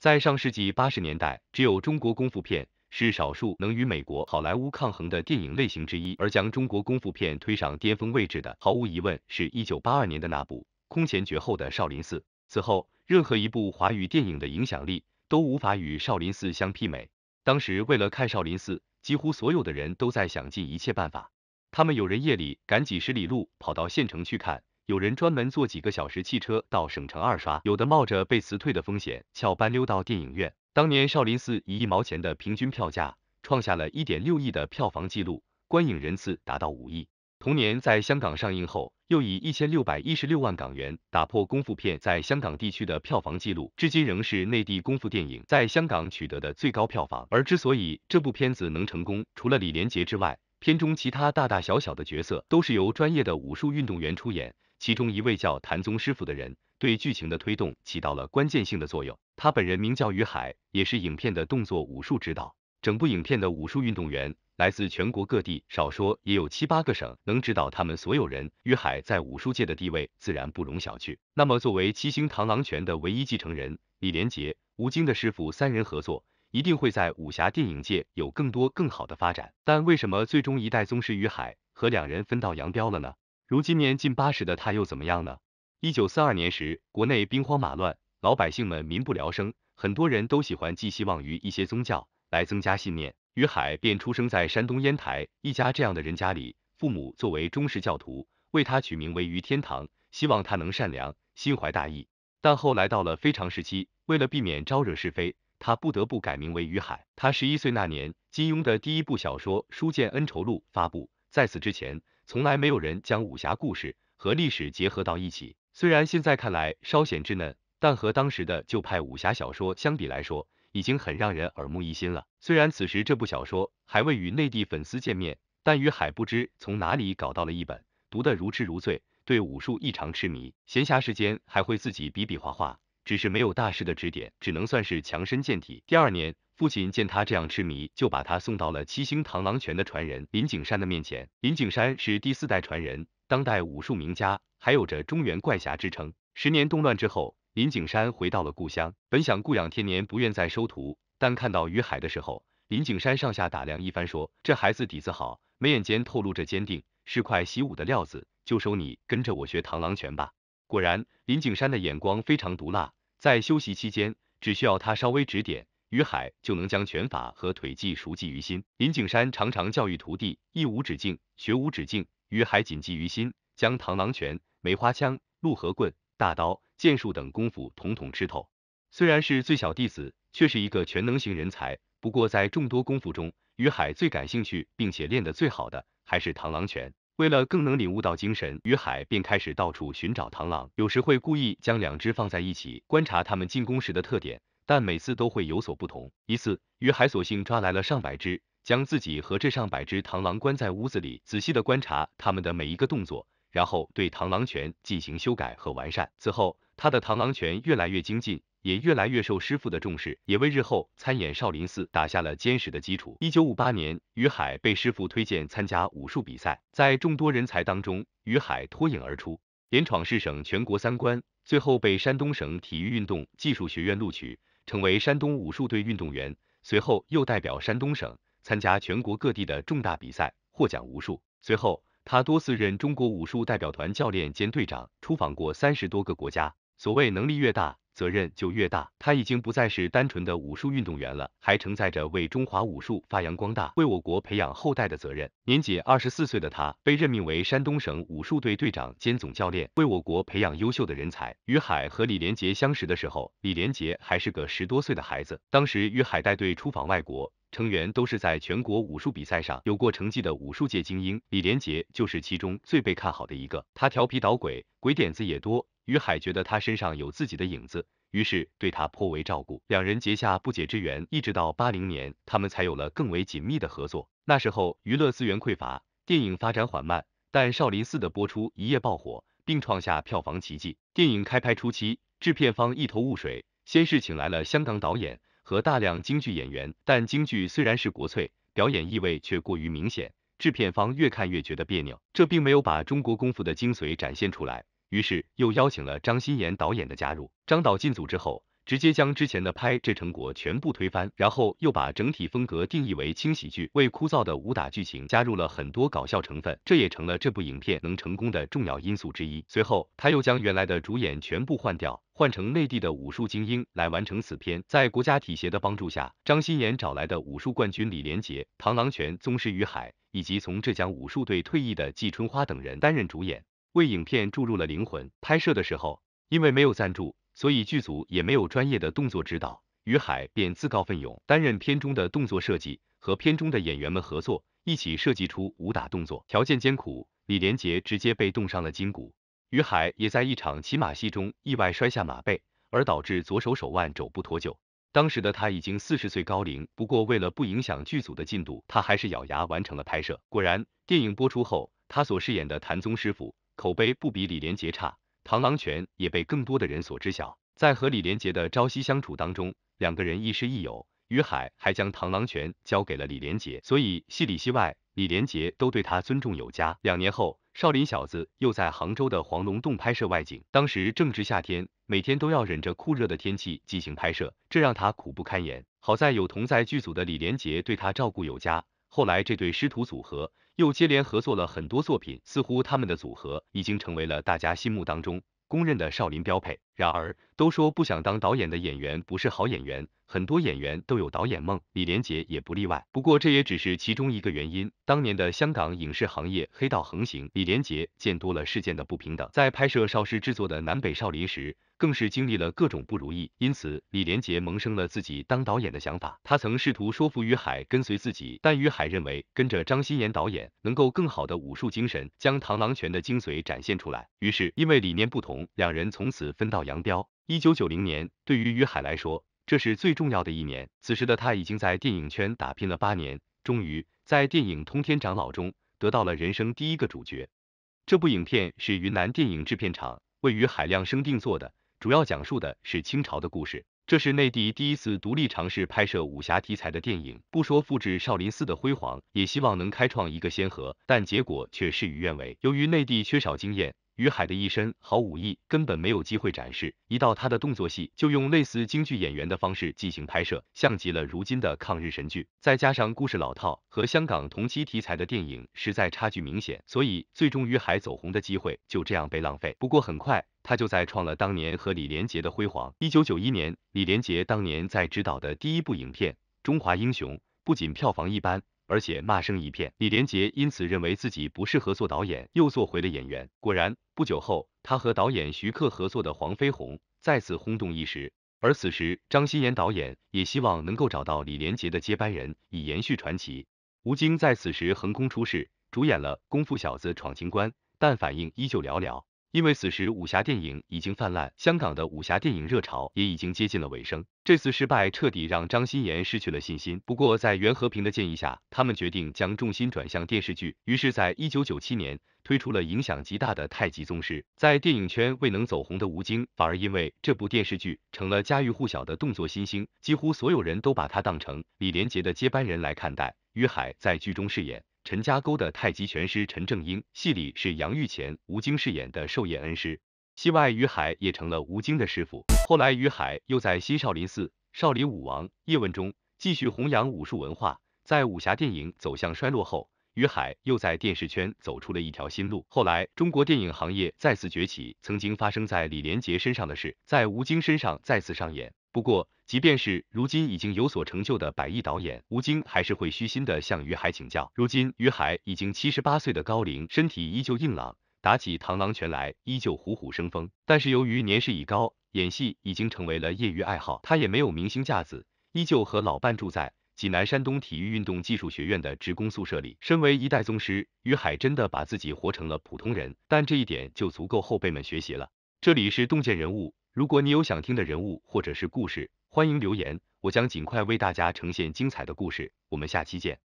在上世纪八十年代，只有中国功夫片是少数能与美国好莱坞抗衡的电影类型之一。而将中国功夫片推上巅峰位置的，毫无疑问是一九八二年的那部空前绝后的《少林寺》。此后，任何一部华语电影的影响力都无法与《少林寺》相媲美。当时为了看《少林寺》，几乎所有的人都在想尽一切办法，他们有人夜里赶几十里路跑到县城去看。有人专门坐几个小时汽车到省城二刷，有的冒着被辞退的风险翘班溜到电影院。当年《少林寺》以一毛钱的平均票价，创下了一点六亿的票房纪录，观影人次达到五亿。同年在香港上映后，又以一千六百一十六万港元打破功夫片在香港地区的票房纪录，至今仍是内地功夫电影在香港取得的最高票房。而之所以这部片子能成功，除了李连杰之外，片中其他大大小小的角色都是由专业的武术运动员出演，其中一位叫谭宗师傅的人，对剧情的推动起到了关键性的作用。他本人名叫于海，也是影片的动作武术指导。整部影片的武术运动员来自全国各地，少说也有七八个省能指导他们所有人。于海在武术界的地位自然不容小觑。那么，作为七星螳螂拳的唯一继承人，李连杰、吴京的师傅，三人合作。一定会在武侠电影界有更多更好的发展，但为什么最终一代宗师于海和两人分道扬镳了呢？如今年近八十的他又怎么样呢？一九四二年时，国内兵荒马乱，老百姓们民不聊生，很多人都喜欢寄希望于一些宗教来增加信念。于海便出生在山东烟台一家这样的人家里，父母作为忠实教徒，为他取名为于天堂，希望他能善良，心怀大义。但后来到了非常时期，为了避免招惹是非。他不得不改名为于海。他十一岁那年，金庸的第一部小说《书剑恩仇录》发布，在此之前，从来没有人将武侠故事和历史结合到一起。虽然现在看来稍显稚嫩，但和当时的旧派武侠小说相比来说，已经很让人耳目一新了。虽然此时这部小说还未与内地粉丝见面，但于海不知从哪里搞到了一本，读得如痴如醉，对武术异常痴迷，闲暇时间还会自己比比划划。只是没有大师的指点，只能算是强身健体。第二年，父亲见他这样痴迷，就把他送到了七星螳螂拳的传人林景山的面前。林景山是第四代传人，当代武术名家，还有着中原怪侠之称。十年动乱之后，林景山回到了故乡，本想顾养天年，不愿再收徒。但看到于海的时候，林景山上下打量一番，说：“这孩子底子好，眉眼间透露着坚定，是块习武的料子，就收你跟着我学螳螂拳吧。”果然，林景山的眼光非常毒辣。在休息期间，只需要他稍微指点，于海就能将拳法和腿技熟记于心。林景山常常教育徒弟，艺无止境，学无止境。于海谨记于心，将螳螂拳、梅花枪、鹿合棍、大刀、剑术等功夫统统吃透。虽然是最小弟子，却是一个全能型人才。不过在众多功夫中，于海最感兴趣并且练得最好的还是螳螂拳。为了更能领悟到精神，于海便开始到处寻找螳螂，有时会故意将两只放在一起，观察它们进攻时的特点，但每次都会有所不同。一次，于海索性抓来了上百只，将自己和这上百只螳螂关在屋子里，仔细的观察它们的每一个动作，然后对螳螂拳进行修改和完善。此后，他的螳螂拳越来越精进。也越来越受师傅的重视，也为日后参演少林寺打下了坚实的基础。一九五八年，于海被师傅推荐参加武术比赛，在众多人才当中，于海脱颖而出，连闯市、省、全国三关，最后被山东省体育运动技术学院录取，成为山东武术队运动员。随后又代表山东省参加全国各地的重大比赛，获奖无数。随后，他多次任中国武术代表团教练兼队长，出访过三十多个国家。所谓能力越大。责任就越大，他已经不再是单纯的武术运动员了，还承载着为中华武术发扬光大，为我国培养后代的责任。年仅二十四岁的他被任命为山东省武术队队长兼总教练，为我国培养优秀的人才。于海和李连杰相识的时候，李连杰还是个十多岁的孩子，当时于海带队出访外国，成员都是在全国武术比赛上有过成绩的武术界精英，李连杰就是其中最被看好的一个。他调皮捣鬼，鬼点子也多。于海觉得他身上有自己的影子，于是对他颇为照顾，两人结下不解之缘。一直到八零年，他们才有了更为紧密的合作。那时候娱乐资源匮乏，电影发展缓慢，但《少林寺》的播出一夜爆火，并创下票房奇迹。电影开拍初期，制片方一头雾水，先是请来了香港导演和大量京剧演员，但京剧虽然是国粹，表演意味却过于明显，制片方越看越觉得别扭，这并没有把中国功夫的精髓展现出来。于是又邀请了张新炎导演的加入，张导进组之后，直接将之前的拍这成果全部推翻，然后又把整体风格定义为轻喜剧，为枯燥的武打剧情加入了很多搞笑成分，这也成了这部影片能成功的重要因素之一。随后他又将原来的主演全部换掉，换成内地的武术精英来完成此片。在国家体协的帮助下，张新炎找来的武术冠军李连杰、螳螂拳宗师于海，以及从浙江武术队退役的季春花等人担任主演。为影片注入了灵魂。拍摄的时候，因为没有赞助，所以剧组也没有专业的动作指导，于海便自告奋勇担任片中的动作设计，和片中的演员们合作，一起设计出武打动作。条件艰苦，李连杰直接被冻伤了筋骨，于海也在一场骑马戏中意外摔下马背，而导致左手手腕、肘部脱臼。当时的他已经四十岁高龄，不过为了不影响剧组的进度，他还是咬牙完成了拍摄。果然，电影播出后，他所饰演的谭宗师傅。口碑不比李连杰差，螳螂拳也被更多的人所知晓。在和李连杰的朝夕相处当中，两个人亦师亦友，于海还将螳螂拳交给了李连杰，所以戏里戏外，李连杰都对他尊重有加。两年后，少林小子又在杭州的黄龙洞拍摄外景，当时正值夏天，每天都要忍着酷热的天气进行拍摄，这让他苦不堪言。好在有同在剧组的李连杰对他照顾有加。后来，这对师徒组合又接连合作了很多作品，似乎他们的组合已经成为了大家心目当中公认的少林标配。然而，都说不想当导演的演员不是好演员，很多演员都有导演梦，李连杰也不例外。不过这也只是其中一个原因。当年的香港影视行业黑道横行，李连杰见多了世间的不平等，在拍摄邵氏制作的《南北少林》时，更是经历了各种不如意，因此李连杰萌生了自己当导演的想法。他曾试图说服于海跟随自己，但于海认为跟着张鑫炎导演能够更好的武术精神，将螳螂拳的精髓展现出来。于是因为理念不同，两人从此分道。杨彪一九九零年，对于于海来说，这是最重要的一年。此时的他已经在电影圈打拼了八年，终于在电影《通天长老》中得到了人生第一个主角。这部影片是云南电影制片厂为于海量生定做的，主要讲述的是清朝的故事。这是内地第一次独立尝试拍摄武侠题材的电影，不说复制少林寺的辉煌，也希望能开创一个先河。但结果却事与愿违，由于内地缺少经验，于海的一身好武艺根本没有机会展示，一到他的动作戏就用类似京剧演员的方式进行拍摄，像极了如今的抗日神剧。再加上故事老套，和香港同期题材的电影实在差距明显，所以最终于海走红的机会就这样被浪费。不过很快，他就再创了当年和李连杰的辉煌。一九九一年，李连杰当年在执导的第一部影片《中华英雄》，不仅票房一般，而且骂声一片。李连杰因此认为自己不适合做导演，又做回了演员。果然，不久后他和导演徐克合作的《黄飞鸿》再次轰动一时。而此时，张欣妍导演也希望能够找到李连杰的接班人，以延续传奇。吴京在此时横空出世，主演了《功夫小子闯情关》，但反应依旧寥寥。因为此时武侠电影已经泛滥，香港的武侠电影热潮也已经接近了尾声。这次失败彻底让张欣妍失去了信心。不过在袁和平的建议下，他们决定将重心转向电视剧。于是，在一九九七年推出了影响极大的《太极宗师》。在电影圈未能走红的吴京，反而因为这部电视剧成了家喻户晓的动作新星，几乎所有人都把他当成李连杰的接班人来看待。于海在剧中饰演。陈家沟的太极拳师陈正英，戏里是杨玉乾、吴京饰演的授业恩师，戏外于海也成了吴京的师傅。后来于海又在新少林寺、少林武王、叶问中继续弘扬武术文化。在武侠电影走向衰落后，于海又在电视圈走出了一条新路。后来中国电影行业再次崛起，曾经发生在李连杰身上的事，在吴京身上再次上演。不过，即便是如今已经有所成就的百亿导演吴京，还是会虚心的向于海请教。如今于海已经七十八岁的高龄，身体依旧硬朗，打起螳螂拳来依旧虎虎生风。但是由于年事已高，演戏已经成为了业余爱好，他也没有明星架子，依旧和老伴住在济南山东体育运动技术学院的职工宿舍里。身为一代宗师，于海真的把自己活成了普通人，但这一点就足够后辈们学习了。这里是洞见人物。如果你有想听的人物或者是故事，欢迎留言，我将尽快为大家呈现精彩的故事。我们下期见。